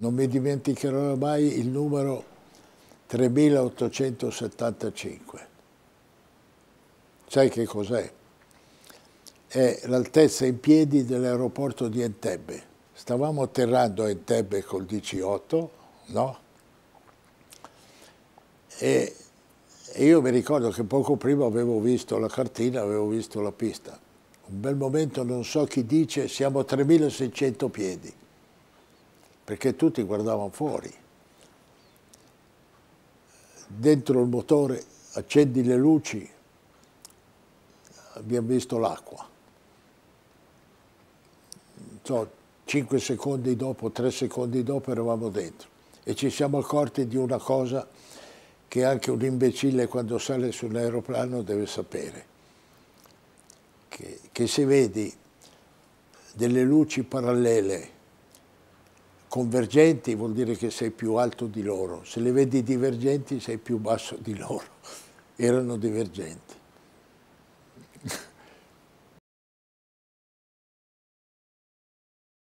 Non mi dimenticherò mai il numero 3875. Sai che cos'è? È l'altezza in piedi dell'aeroporto di Entebbe. Stavamo atterrando a Entebbe col DC-8, no? E io mi ricordo che poco prima avevo visto la cartina, avevo visto la pista. Un bel momento, non so chi dice, siamo a 3600 piedi perché tutti guardavano fuori. Dentro il motore accendi le luci, abbiamo visto l'acqua. So, 5 secondi dopo, 3 secondi dopo eravamo dentro e ci siamo accorti di una cosa che anche un imbecille quando sale su un aeroplano deve sapere, che, che se vedi delle luci parallele convergenti vuol dire che sei più alto di loro, se le vedi divergenti sei più basso di loro, erano divergenti.